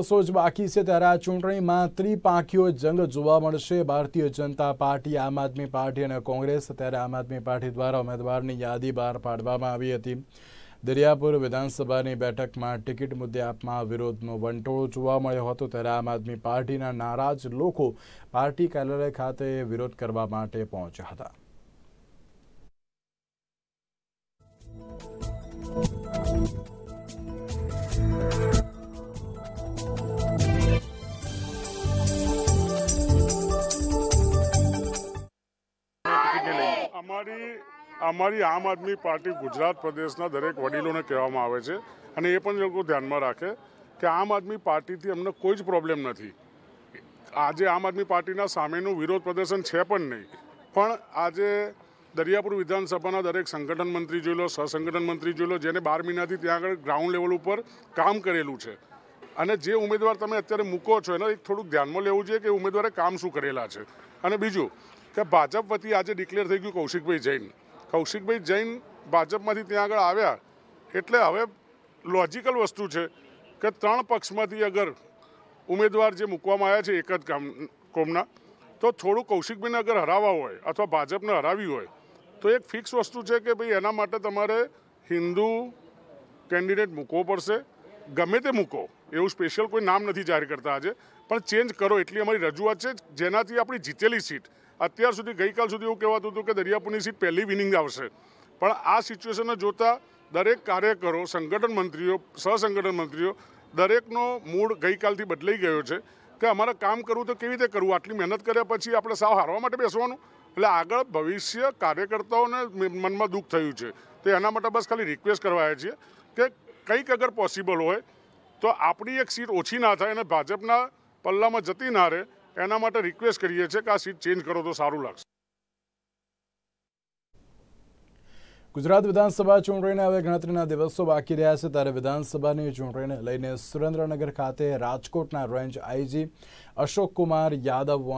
દિવસો જ બાકી છે ત્યારે આ ચૂંટણીમાં ત્રિપાંખીઓ જંગ જોવા મળશે ભારતીય જનતા પાર્ટી આમ આદમી પાર્ટી અને કોંગ્રેસ ત્યારે આમ આદમી પાર્ટી દ્વારા ઉમેદવારની યાદી બહાર પાડવામાં આવી હતી દરિયાપુર વિધાનસભાની બેઠકમાં ટિકિટ મુદ્દે આપમાં વિરોધનો વંટોળો જોવા મળ્યો હતો ત્યારે આમ આદમી પાર્ટીના નારાજ લોકો પાર્ટી કાર્યાલય ખાતે વિરોધ કરવા માટે પહોંચ્યા હતા Thank you. અમારી અમારી આમ આદમી પાર્ટી ગુજરાત પ્રદેશના દરેક વડીલોને કહેવામાં આવે છે અને એ પણ લોકો ધ્યાનમાં રાખે કે આમ આદમી પાર્ટીથી અમને કોઈ જ પ્રોબ્લેમ નથી આજે આમ આદમી પાર્ટીના સામેનું વિરોધ પ્રદર્શન છે પણ નહીં પણ આજે દરિયાપુર વિધાનસભાના દરેક સંગઠન મંત્રી જોઈ લો સહસંગઠન મંત્રી જોઈ લો જેને બાર મહિનાથી ત્યાં આગળ ગ્રાઉન્ડ લેવલ ઉપર કામ કરેલું છે અને જે ઉમેદવાર તમે અત્યારે મૂકો છો એને એક થોડુંક ધ્યાનમાં લેવું જોઈએ કે ઉમેદવારે કામ શું કરેલા છે અને બીજું કે ભાજપ વતી આજે ડિક્લેર થઈ ગયું કૌશિકભાઈ જૈન કૌશિકભાઈ જૈન ભાજપમાંથી ત્યાં આગળ આવ્યા એટલે હવે લોજિકલ વસ્તુ છે કે ત્રણ પક્ષમાંથી અગર ઉમેદવાર જે મૂકવામાં આવ્યા છે એક જ કામ કોમના તો થોડું કૌશિકભાઈને અગર હરાવવા હોય અથવા ભાજપને હરાવી હોય તો એક ફિક્સ વસ્તુ છે કે ભાઈ એના માટે તમારે હિન્દુ કેન્ડિડેટ મૂકવો પડશે ગમે તે મૂકો એવું સ્પેશિયલ કોઈ નામ નથી જાહેર કરતા આજે પણ ચેન્જ કરો એટલી અમારી રજૂઆત છે જેનાથી આપણી જીતેલી સીટ અત્યાર સુધી ગઈકાલ સુધી એવું કહેવાતું હતું કે દરિયાપુરની સીટ પહેલી વિનિંગ આવશે પણ આ સિચ્યુએશનને જોતા દરેક કાર્યકરો સંગઠન મંત્રીઓ સહસંગઠન મંત્રીઓ દરેકનો મૂડ ગઈકાલથી બદલાઈ ગયો છે કે અમારે કામ કરવું તો કેવી રીતે કરવું આટલી મહેનત કર્યા પછી આપણે સાવ હારવા માટે બેસવાનું એટલે આગળ ભવિષ્ય કાર્યકર્તાઓને મનમાં દુઃખ થયું છે તો એના માટે બસ ખાલી રિક્વેસ્ટ કરવાયા છીએ કે કંઈક અગર પોસિબલ હોય તો આપણી એક સીટ ઓછી ના થાય અને ભાજપના પલ્લામાં જતી ના રહે એના માટે રિક્વેસ્ટ કરીએ છીએ કે આ સીટ ચેન્જ કરો તો સારું લાગશે ગુજરાત વિધાનસભા ચૂંટણીને હવે ગણતરીના દિવસો બાકી રહ્યા છે ત્યારે વિધાનસભાની ચૂંટણીને લઈને સુરેન્દ્રનગર ખાતે રાજકોટના રેન્જ આઈજી અશોક કુમાર યાદવ